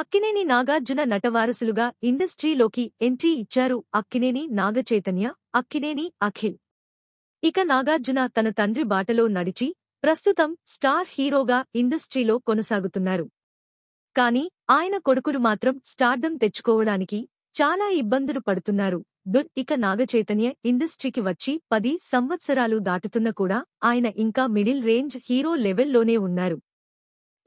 అక్కినేని నాగార్జున నటవారసులుగా ఇండస్ట్రీలోకి ఎంట్రీ ఇచ్చారు అక్కినేని నాగచైతన్య అక్కినేని అఖిల్ ఇక నాగార్జున తన తండ్రి బాటలో నడిచి ప్రస్తుతం స్టార్ హీరోగా ఇండస్ట్రీలో కొనసాగుతున్నారు కాని ఆయన కొడుకులు మాత్రం స్టార్డం తెచ్చుకోవడానికి చాలా ఇబ్బందులు పడుతున్నారు దుర్ ఇక నాగచైతన్య ఇండస్ట్రీకి వచ్చి పది సంవత్సరాలు దాటుతున్న కూడా ఆయన ఇంకా మిడిల్ రేంజ్ హీరో లెవెల్లోనే ఉన్నారు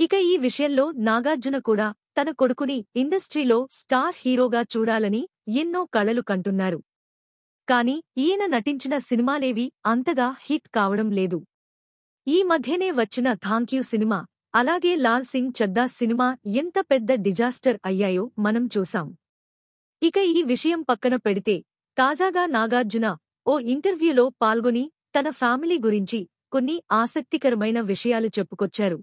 ఇక ఈ విషయంలో నాగార్జున కూడా తన కొడుకుని ఇండస్ట్రీలో స్టార్ హీరోగా చూడాలని ఎన్నో కళలు కంటున్నారు కాని ఈయన నటించిన సినిమాలేవి అంతగా హిట్ కావడం లేదు ఈ మధ్యనే వచ్చిన థాంక్యూ సినిమా అలాగే లాల్ సింగ్ చద్దా సినిమా ఎంత పెద్ద డిజాస్టర్ అయ్యాయో మనం చూసాం ఇక ఈ విషయం పక్కన పెడితే తాజాగా నాగార్జున ఓ ఇంటర్వ్యూలో పాల్గొని తన ఫ్యామిలీ గురించి కొన్ని ఆసక్తికరమైన విషయాలు చెప్పుకొచ్చారు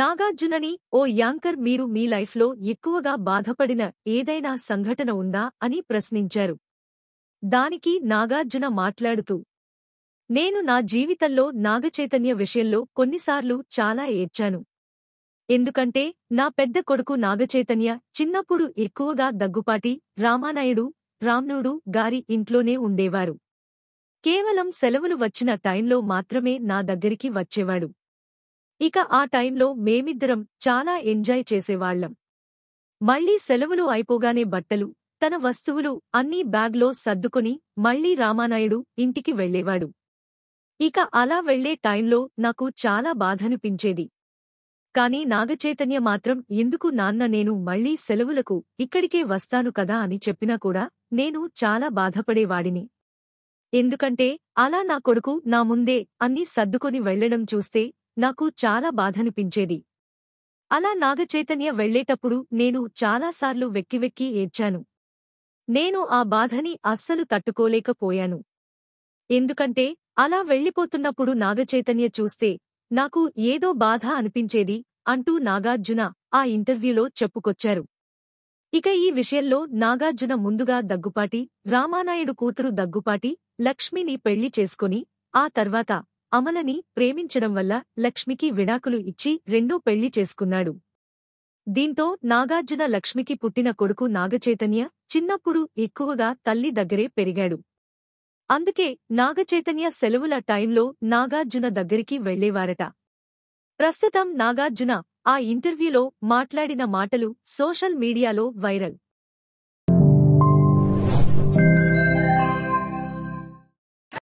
నాగార్జునని ఓ యాంకర్ మీరు మీ లైఫ్లో ఎక్కువగా బాధపడిన ఏదైనా సంఘటన ఉందా అని ప్రశ్నించారు దానికి నాగార్జున మాట్లాడుతూ నేను నా జీవితంలో నాగచైతన్య విషయంలో కొన్నిసార్లు చాలా ఏడ్చాను ఎందుకంటే నా పెద్ద కొడుకు నాగచైతన్య చిన్నప్పుడు ఎక్కువగా దగ్గుపాటి రామానాయుడు రామ్నుడు గారి ఇంట్లోనే ఉండేవారు కేవలం సెలవులు వచ్చిన టైంలో మాత్రమే నా దగ్గరికి వచ్చేవాడు ఇక ఆ టైంలో మేమిద్దరం చాలా ఎంజాయ్ చేసేవాళ్లం మళ్లీ సెలవులు అయిపోగానే బట్టలు తన వస్తువులు అన్నీ బ్యాగ్లో సర్దుకుని మళ్లీ రామానాయుడు ఇంటికి వెళ్లేవాడు ఇక అలా వెళ్లే టైంలో నాకు చాలా బాధనిపించేది కాని నాగచైతన్య మాత్రం ఎందుకు నాన్న నేను మళ్లీ సెలవులకు ఇక్కడికే వస్తాను కదా అని చెప్పినా కూడా నేను చాలా బాధపడేవాడిని ఎందుకంటే అలా నా కొడుకు నా ముందే అన్నీ సర్దుకొని వెళ్లడం చూస్తే నాకు చాలా బాధనిపించేది అలా నాగచైతన్య వెళ్లేటప్పుడు నేను చాలాసార్లు వెక్కివెక్కి ఏడ్చాను నేను ఆ బాధని అస్సలు తట్టుకోలేకపోయాను ఎందుకంటే అలా వెళ్ళిపోతున్నప్పుడు నాగచైతన్య చూస్తే నాకు ఏదో బాధ అనిపించేది అంటూ నాగార్జున ఆ ఇంటర్వ్యూలో చెప్పుకొచ్చారు ఇక ఈ విషయంలో నాగార్జున ముందుగా దగ్గుపాటి రామానాయుడు కూతురు దగ్గుపాటి లక్ష్మిని పెళ్లి చేసుకుని ఆ తర్వాత అమలని ప్రేమించడం వల్ల లక్ష్మికి విడాకులు ఇచ్చి రెండూ పెళ్లి చేసుకున్నాడు దీంతో నాగార్జున లక్ష్మికి పుట్టిన కొడుకు నాగచైతన్య చిన్నప్పుడు ఎక్కువగా తల్లి దగ్గరే పెరిగాడు అందుకే నాగచైతన్య సెలవుల టైంలో నాగార్జున దగ్గరికి వెళ్లేవారట ప్రస్తుతం నాగార్జున ఆ ఇంటర్వ్యూలో మాట్లాడిన మాటలు సోషల్ మీడియాలో వైరల్